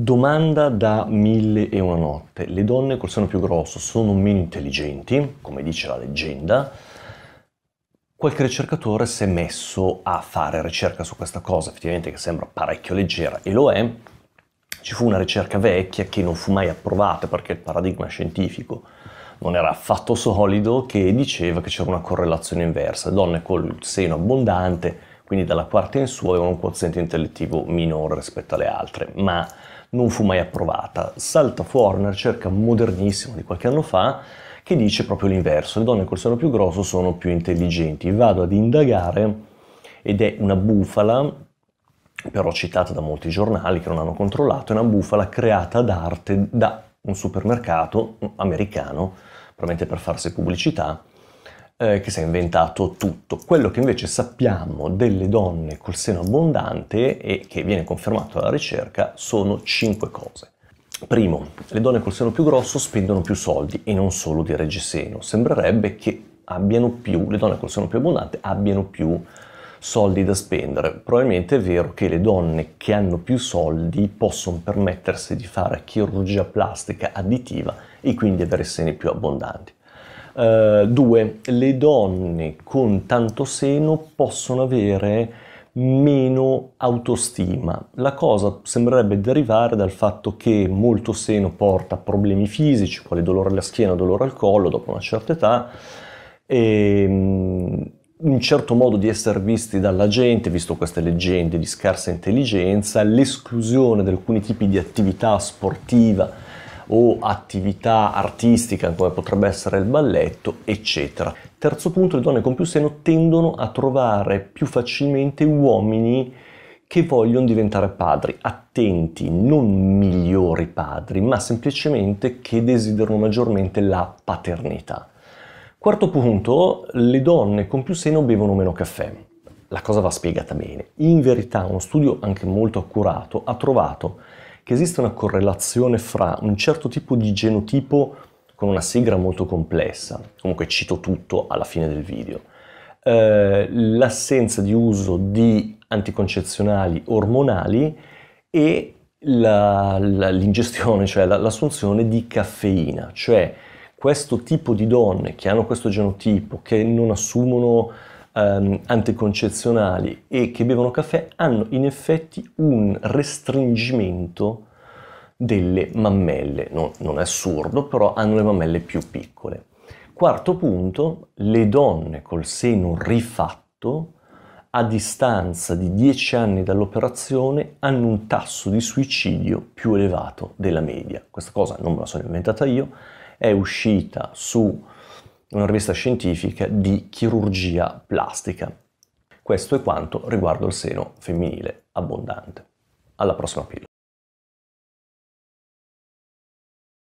Domanda da mille e una notte. Le donne col seno più grosso sono meno intelligenti, come dice la leggenda. Qualche ricercatore si è messo a fare ricerca su questa cosa, effettivamente che sembra parecchio leggera, e lo è. Ci fu una ricerca vecchia che non fu mai approvata perché il paradigma scientifico non era affatto solido, che diceva che c'era una correlazione inversa. Le Donne col seno abbondante quindi dalla quarta in su aveva un quoziente intellettivo minore rispetto alle altre, ma non fu mai approvata. Salta fuori una ricerca modernissima di qualche anno fa che dice proprio l'inverso, le donne col seno più grosso sono più intelligenti. Vado ad indagare ed è una bufala però citata da molti giornali che non hanno controllato, è una bufala creata d'arte da un supermercato americano, probabilmente per farsi pubblicità, eh, che si è inventato tutto. Quello che invece sappiamo delle donne col seno abbondante e che viene confermato dalla ricerca sono cinque cose. Primo, le donne col seno più grosso spendono più soldi e non solo di reggiseno. Sembrerebbe che più, le donne col seno più abbondante abbiano più soldi da spendere. Probabilmente è vero che le donne che hanno più soldi possono permettersi di fare chirurgia plastica additiva e quindi avere seni più abbondanti. Eh, due, le donne con tanto seno possono avere meno autostima. La cosa sembrerebbe derivare dal fatto che molto seno porta problemi fisici, quale dolore alla schiena, dolore al collo dopo una certa età, e mm, un certo modo di essere visti dalla gente, visto queste leggende di scarsa intelligenza, l'esclusione di alcuni tipi di attività sportiva o attività artistica come potrebbe essere il balletto, eccetera. Terzo punto, le donne con più seno tendono a trovare più facilmente uomini che vogliono diventare padri, attenti, non migliori padri, ma semplicemente che desiderano maggiormente la paternità. Quarto punto, le donne con più seno bevono meno caffè. La cosa va spiegata bene. In verità uno studio anche molto accurato ha trovato che esiste una correlazione fra un certo tipo di genotipo con una sigla molto complessa, comunque cito tutto alla fine del video, eh, l'assenza di uso di anticoncezionali ormonali e la, la, l'ingestione, cioè la, l'assunzione di caffeina, cioè questo tipo di donne che hanno questo genotipo, che non assumono ehm, anticoncezionali e che bevono caffè hanno in effetti un restringimento delle mammelle, non, non è assurdo, però hanno le mammelle più piccole. Quarto punto, le donne col seno rifatto a distanza di 10 anni dall'operazione hanno un tasso di suicidio più elevato della media. Questa cosa non me la sono inventata io, è uscita su una rivista scientifica di chirurgia plastica. Questo è quanto riguardo il seno femminile abbondante. Alla prossima pillola.